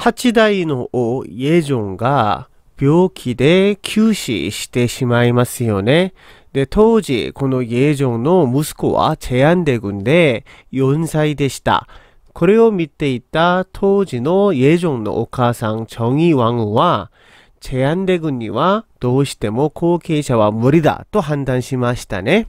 八代の王イエジョンが病気で急死してしまいますよね。で、当時、このイェジョンの息子はチェアンデ軍で4歳でした。これを見ていた当時のイェジョンのお母さん、チョイワンは、チェアンデ軍にはどうしても後継者は無理だと判断しましたね。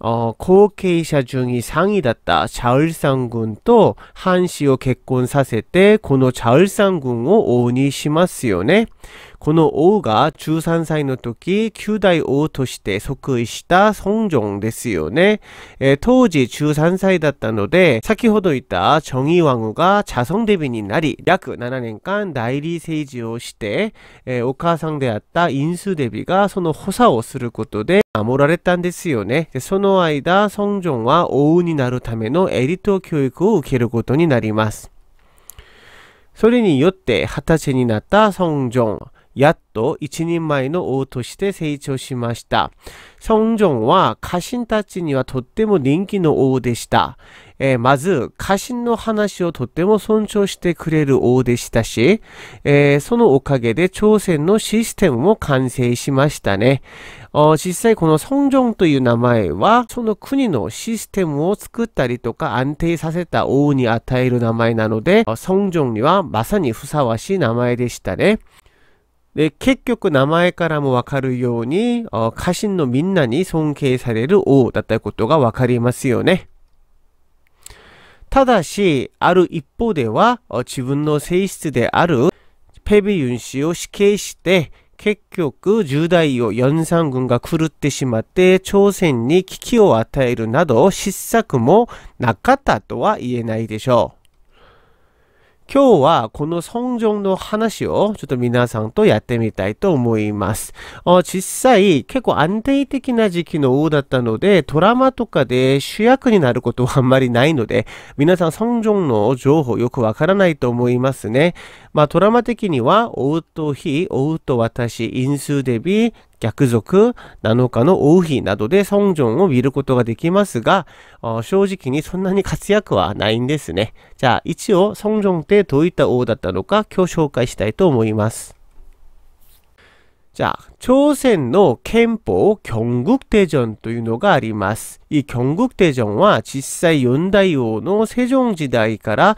어後継者중이상이었다자을상군と한씨を結婚させて、この자을상군を王にしますよね。この王が13歳の時、九代王として即位した孫正ですよね。えー、当時13歳だったので、先ほど言ったチョイワグが茶孫デビになり、約7年間代理政治をして、えー、お母さんであったインスデビがその補佐をすることで守られたんですよね。でそのの間、尊重は王になるためのエリート教育を受けることになります。それによって、二十歳になった尊重。やっと一人前の王として成長しました。孫ンは家臣たちにはとっても人気の王でした。えー、まず、家臣の話をとっても尊重してくれる王でしたし、えー、そのおかげで朝鮮のシステムも完成しましたね。実際この孫ンという名前は、その国のシステムを作ったりとか安定させた王に与える名前なので、孫ンにはまさにふさわしい名前でしたね。結局名前からもわかるように、家臣のみんなに尊敬される王だったことがわかりますよね。ただし、ある一方では、自分の性質であるペビユン氏を死刑して、結局10代を4。3軍が狂ってしまって朝鮮に危機を与えるなど失策もなかったとは言えないでしょう。今日はこの尊重の話をちょっと皆さんとやってみたいと思います。実際結構安定的な時期の王だったのでドラマとかで主役になることはあんまりないので皆さん尊重の情報よくわからないと思いますね。まあドラマ的には王と非、王と私、因数デビ、逆賊、7日の王妃などで孫ジンを見ることができますが、正直にそんなに活躍はないんですね。じゃあ一応孫ジョンってどういった王だったのか今日紹介したいと思います。じゃあ、朝鮮の憲法、경국대전というのがあります。い경국대전は実際四大王の世ジョン時代から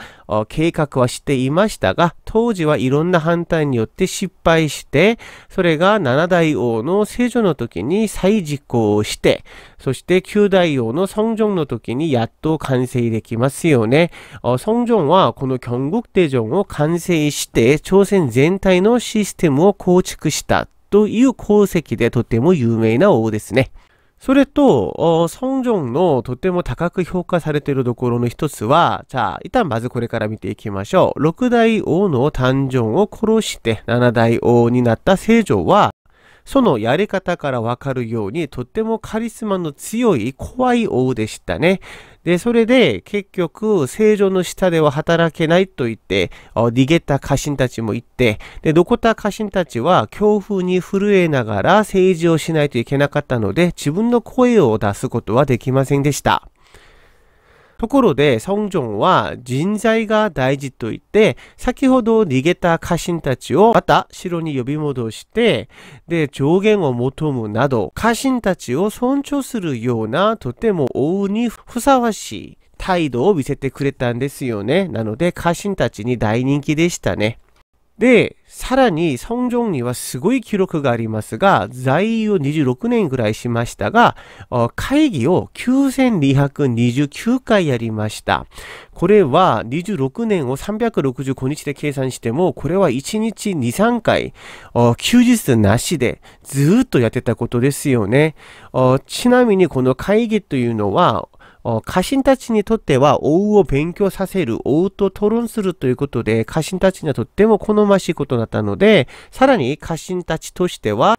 計画はしていましたが、当時はいろんな反対によって失敗して、それが七大王のセジの時に再実行して、そして九大王の성종の時にやっと完成できますよね。성종はこの경국대전を完成して朝鮮全体のシステムを構築したという功績でとても有名な王ですね。それと、孫ン・のとても高く評価されているところの一つは、じゃあ、一旦まずこれから見ていきましょう。六大王の誕生を殺して七大王になった聖女は、そのやり方からわかるように、とってもカリスマの強い怖い王でしたね。で、それで結局、聖女の下では働けないと言って、逃げた家臣たちも行って、で、どこた家臣たちは強風に震えながら政治をしないといけなかったので、自分の声を出すことはできませんでした。ところで、孫ジョンは人材が大事と言って、先ほど逃げた家臣たちをまた城に呼び戻して、で、上限を求むなど、家臣たちを尊重するような、とても王にふさわしい態度を見せてくれたんですよね。なので、家臣たちに大人気でしたね。で、さらに、孫ジョンにはすごい記録がありますが、在位を26年ぐらいしましたが、会議を9229回やりました。これは26年を365日で計算しても、これは1日2、3回、休日なしでずっとやってたことですよね。ちなみにこの会議というのは、家臣たちにとっては、王を勉強させる、王と討論するということで、家臣たちにはとっても好ましいことだったので、さらに家臣たちとしては、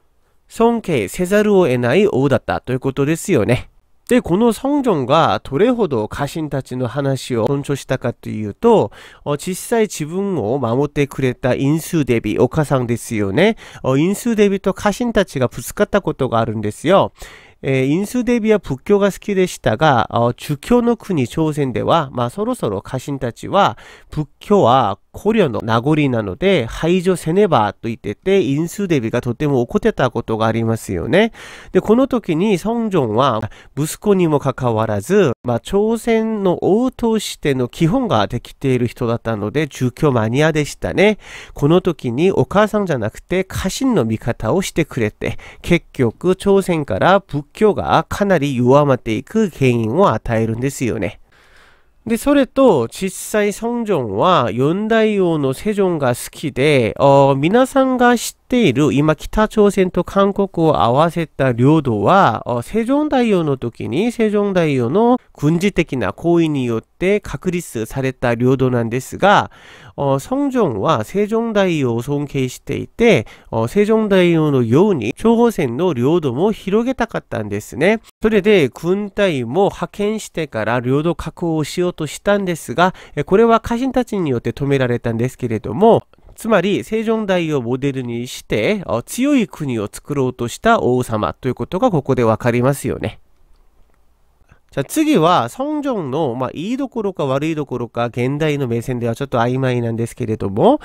尊敬せざるを得ない王だったということですよね。で、この성종がどれほど家臣たちの話を尊重したかというと、実際自分を守ってくれた因数デビ、お母さんですよね。因数デビと家臣たちがぶつかったことがあるんですよ。えー、インスデビア仏教が好きでしたが、儒教の国朝鮮では、まあ、そろそろ家臣たちは仏教は捕虜の名残なので排除せねばと言ってて、因数デビがとても怒ってたことがありますよね。で、この時に孫ジンは息子にもかかわらず、まあ、朝鮮の王としての基本ができている人だったので、宗教マニアでしたね。この時にお母さんじゃなくて家臣の味方をしてくれて、結局朝鮮から仏教がかなり弱まっていく原因を与えるんですよね。で、それと、実際、ソンジョンは、四大王のセジョンが好きで、皆さんが知っている今北朝鮮と韓国を合わせた領土は、セジョン大王の時にセジョン大王の軍事的な行為によって確立された領土なんですが、ソンジョンはセジョン大王を尊敬していて、セジョン大王のように朝鮮の領土も広げたかったんですね。それで軍隊も派遣してから領土確保をしようとしたんですが、これは家臣たちによって止められたんですけれども、つまり、セジ大をモデルにして、強い国を作ろうとした王様ということがここでわかりますよね。次は、宋ン・の、まあ、いいどころか悪いどころか、現代の目線ではちょっと曖昧なんですけれども、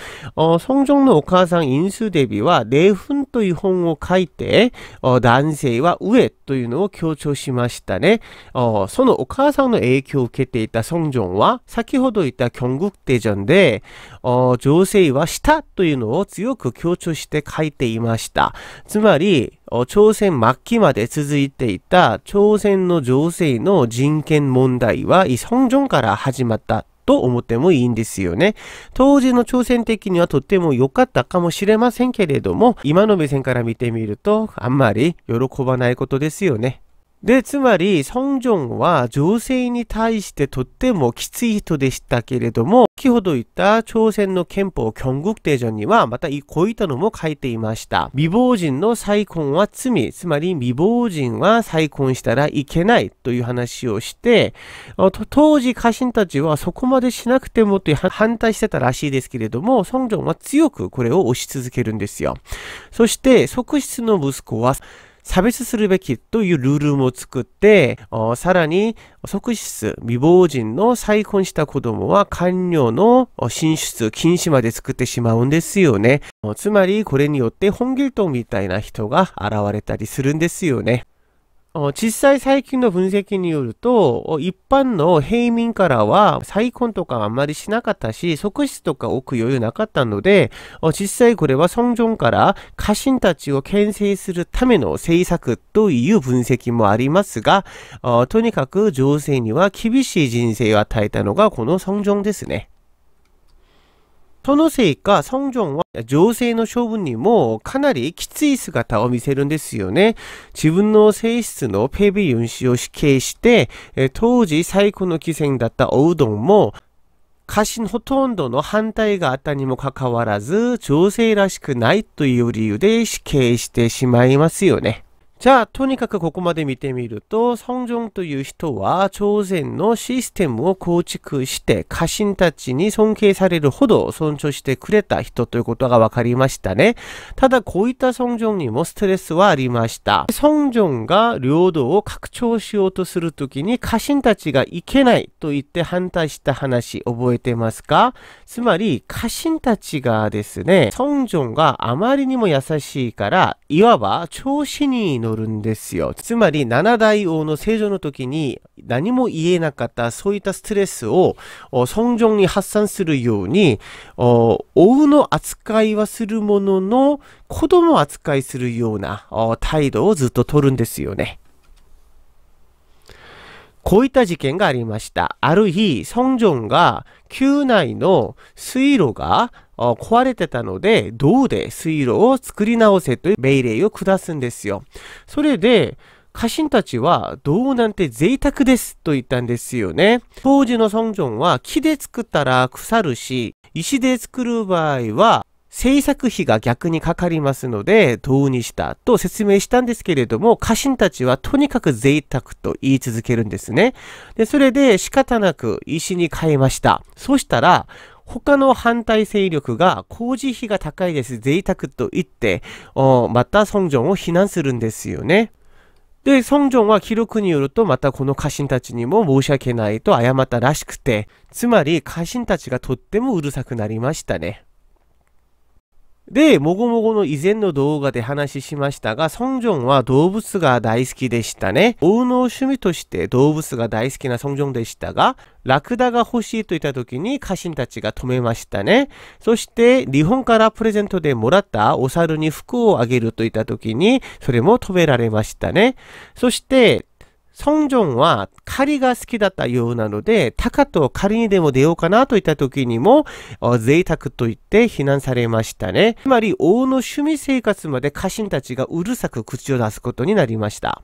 宋ン・のお母さん、インスデビは、礼粉という本を書いて、男性は上というのを強調しましたね。そのお母さんの影響を受けていた宋ン・は、先ほど言った경国手順で、女性は下というのを強く強調して書いていました。つまり、朝鮮末期まで続いていた朝鮮の情勢の人権問題はイ・ソンジョンから始まったと思ってもいいんですよね。当時の朝鮮的にはとっても良かったかもしれませんけれども、今の目線から見てみると、あんまり喜ばないことですよね。で、つまり、ソン・ジョンは情勢に対してとってもきつい人でしたけれども、先ほど言った朝鮮の憲法建国手順には、またこういったのも書いていました。未亡人の再婚は罪、つまり未亡人は再婚したらいけないという話をして、当時家臣たちはそこまでしなくてもと反対してたらしいですけれども、ソン・ジョンは強くこれを押し続けるんですよ。そして、側室の息子は、差別するべきというルールも作って、さらに、側室、未亡人の再婚した子供は官僚の進出禁止まで作ってしまうんですよね。つまり、これによって本義党みたいな人が現れたりするんですよね。実際最近の分析によると、一般の平民からは再婚とかあんまりしなかったし、即室とか置く余裕なかったので、実際これは尊重から家臣たちを牽制するための政策という分析もありますが、とにかく情勢には厳しい人生を与えたのがこの尊重ですね。そのせいか、ソン・ジョンは情勢の処分にもかなりきつい姿を見せるんですよね。自分の性質のペビユン氏を死刑して、当時最古の犠牲だったおうどんも、家臣ほとんどの反対があったにもかかわらず、情勢らしくないという理由で死刑してしまいますよね。じゃあ、とにかくここまで見てみると、尊重という人は、朝鮮のシステムを構築して、家臣たちに尊敬されるほど尊重してくれた人ということが分かりましたね。ただ、こういったソンジにもストレスはありました。ソンジョンが領土を拡張しようとするときに、家臣たちがいけないと言って反対した話、覚えてますかつまり、家臣たちがですね、尊重があまりにも優しいから、いわば、調子にの乗るんですよ。つまり、七大王の正常の時に何も言えなかった、そういったストレスを、尊重に発散するように、王の扱いはするものの、子供扱いするような態度をずっと取るんですよね。こういった事件がありました。ある日、ソンジョンが宮内の水路が壊れてたので、銅で水路を作り直せという命令を下すんですよ。それで、家臣たちは銅なんて贅沢ですと言ったんですよね。当時のソンンは木で作ったら腐るし、石で作る場合は制作費が逆にかかりますので、導入したと説明したんですけれども、家臣たちはとにかく贅沢と言い続けるんですね。で、それで仕方なく石に変えました。そしたら、他の反対勢力が工事費が高いです、贅沢と言って、また孫ンを非難するんですよね。で、孫ンは記録によると、またこの家臣たちにも申し訳ないと謝ったらしくて、つまり家臣たちがとってもうるさくなりましたね。で、もごもごの以前の動画で話しましたが、ソンジョンは動物が大好きでしたね。王の趣味として動物が大好きなソンジョンでしたが、ラクダが欲しいと言った時に家臣たちが止めましたね。そして、日本からプレゼントでもらったお猿に服をあげると言った時に、それも止められましたね。そして、ソンジョンは仮が好きだったようなので、タカと仮にでも出ようかなといった時にも、贅沢と言って非難されましたね。つまり、王の趣味生活まで家臣たちがうるさく口を出すことになりました。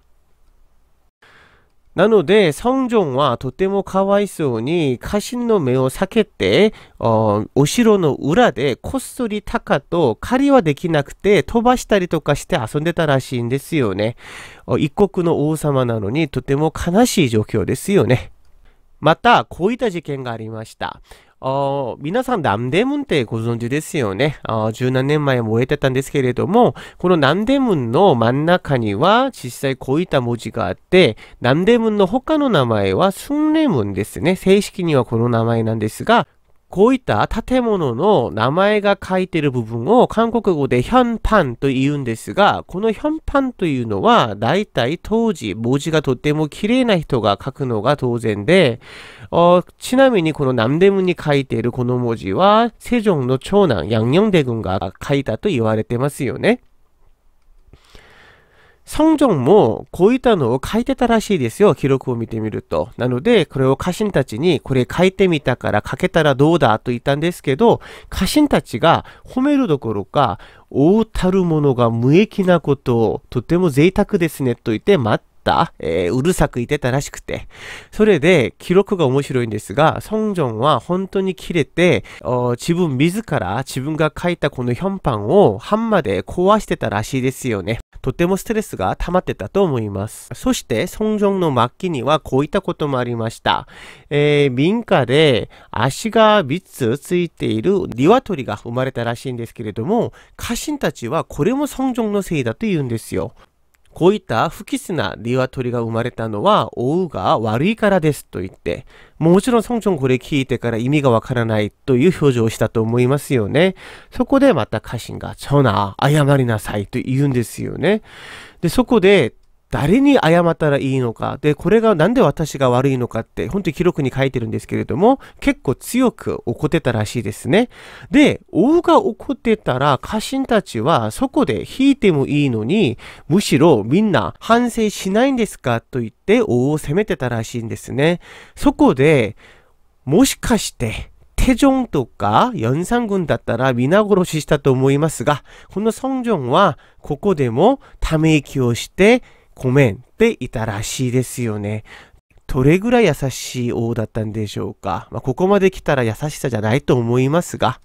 なので、サンジョンはとてもかわいそうに、家臣の目を避けて、お城の裏でこっそりタカと狩りはできなくて、飛ばしたりとかして遊んでたらしいんですよね。一国の王様なのにとても悲しい状況ですよね。また、こういった事件がありました。あ皆さん南大門ってご存知ですよね。あ十何年前燃えてたんですけれども、この南大文の真ん中には実際こういった文字があって、南大文の他の名前はスレムンですね。正式にはこの名前なんですが、こういった建物の名前が書いてる部分を韓国語でヒョンパンと言うんですが、このヒョンパンというのは、大体当時、文字がとっても綺麗な人が書くのが当然で、ちなみにこの南デムに書いているこの文字は、セジョンの長男、ヤンニョンデ軍が書いたと言われてますよね。성적もこういったのを書いてたらしいですよ。記録を見てみると。なので、これを家臣たちに、これ書いてみたから書けたらどうだと言ったんですけど、家臣たちが褒めるどころか、大たるものが無益なことを、とても贅沢ですねと言って、た、えー、うるさく言ってたらしくて、それで記録が面白いんですが、ソンジョンは本当に切れて、自分自ら自分が書いたこのヒョンパンをハンマで壊してたらしいですよね。とてもストレスが溜まってたと思います。そして、ソンジョンの末期にはこういったこともありました。えー、民家で足が3つついている鶏が生まれたらしいんですけれども、家臣たちはこれもソンジョンのせいだと言うんですよ。こういった不吉な鶏が生まれたのは、王が悪いからですと言って、もちろん村長これ聞いてから意味がわからないという表情をしたと思いますよね。そこでまた家臣が、ちょな、謝りなさいと言うんですよね。で、そこで誰に謝ったらいいのか、で、これがなんで私が悪いのかって、本当に記録に書いてるんですけれども、結構強く怒ってたらしいですね。で、王が怒ってたら、家臣たちはそこで引いてもいいのに、むしろみんな反省しないんですかと言って王を責めてたらしいんですね。そこで、もしかして、テジョンとか연산軍だったら皆殺ししたと思いますが、このソンジョンはここでもため息をしてコメンていたらしいですよね。どれぐらい優しい王だったんでしょうか。まあ、ここまで来たら優しさじゃないと思いますが。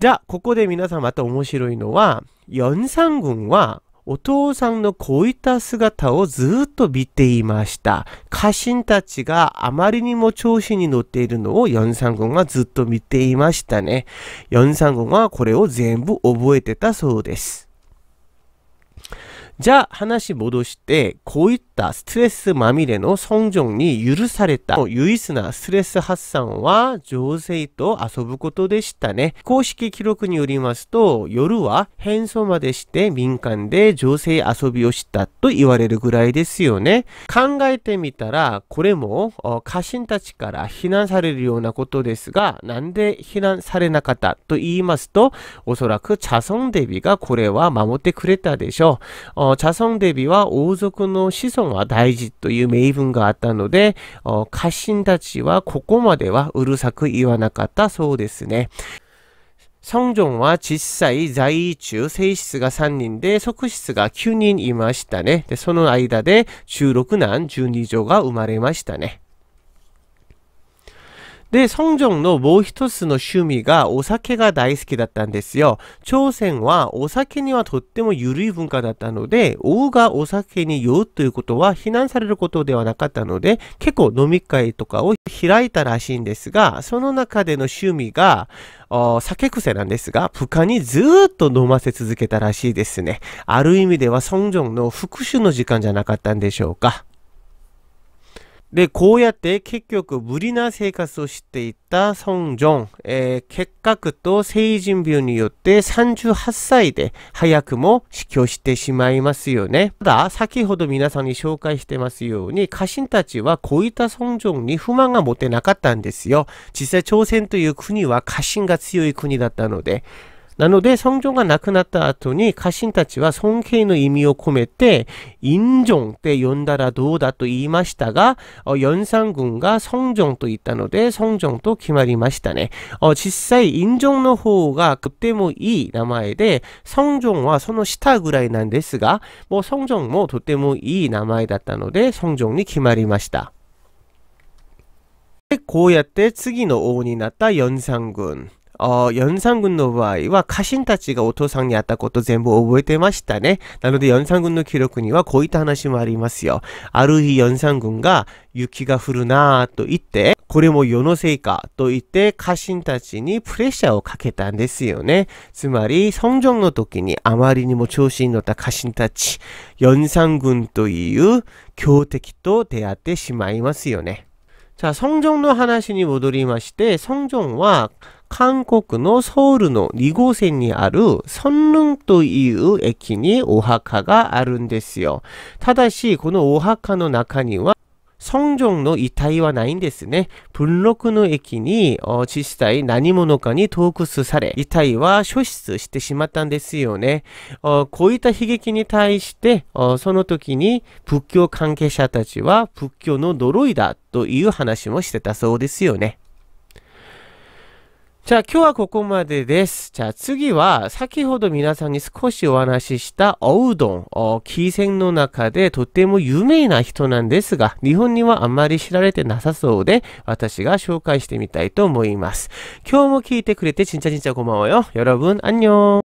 じゃあ、ここで皆さんまた面白いのは、四三軍はお父さんのこういった姿をずっと見ていました。家臣たちがあまりにも調子に乗っているのを四三軍はずっと見ていましたね。四三軍はこれを全部覚えてたそうです。じゃあ話戻して、こういったストレスまみれの尊重に許された唯一なストレス発散は女性と遊ぶことでしたね。公式記録によりますと、夜は変装までして民間で女性遊びをしたと言われるぐらいですよね。考えてみたら、これも家臣たちから非難されるようなことですが、なんで非難されなかったと言いますと、おそらく茶村デビがこれは守ってくれたでしょう。어자성대비와王族の시성과다이지いう名分があったので어臣たちはここまではうるさく言わなかったそうですね성종は実際在位中、正室が3人で、側室が9人いましたね。で、その間で16男12女が生まれましたね。で、ョンのもう一つの趣味がお酒が大好きだったんですよ。朝鮮はお酒にはとっても緩い文化だったので、王がお酒に酔うということは非難されることではなかったので、結構飲み会とかを開いたらしいんですが、その中での趣味が、酒癖なんですが、部下にずっと飲ませ続けたらしいですね。ある意味では、ョンの復讐の時間じゃなかったんでしょうか。で、こうやって結局無理な生活をしていたソン・ジョン、えー、結核と成人病によって38歳で早くも死去してしまいますよね。ただ、先ほど皆さんに紹介してますように、家臣たちはこういったソン・ジョンに不満が持てなかったんですよ。実際朝鮮という国は家臣が強い国だったので、なので、尊重が亡くなった後に家臣たちは尊敬の意味を込めて、陰존って呼んだらどうだと言いましたが、연산軍が尊존と言ったので、尊존と決まりましたね。実際、陰존の方がとてもいい名前で、尊존はその下ぐらいなんですが、もう尊존もとてもいい名前だったので、尊존に決まりました。で、こうやって次の王になった연산 군。 어연산군の場合は家臣たちがお父さんに会ったこと全部覚えてましたね。なので、연산군の記録にはこういった話もありますよ。ある日、연산군가これも世のせいかと言って家臣たちにプレッシャーをかけたんですよね。つまり、尊重の時にあまりにも調子に乗った家臣たち、四三軍という強敵と出会ってしまいますよね。じゃあ、尊重の話に戻りまして、尊重は韓国のソウルの2号線にあるソンルンという駅にお墓があるんですよ。ただし、このお墓の中にはソンジョンの遺体はないんですね。文禄の駅に実際何者かにトークスされ、遺体は消出してしまったんですよね。こういった悲劇に対して、その時に仏教関係者たちは仏教の呪いだという話もしてたそうですよね。じゃあ今日はここまでです。じゃあ次は先ほど皆さんに少しお話ししたおうどん。おキーセンの中でとても有名な人なんですが、日本にはあんまり知られてなさそうで、私が紹介してみたいと思います。今日も聞いてくれてちんちゃちんちゃこんばんはよ。여러분ょー。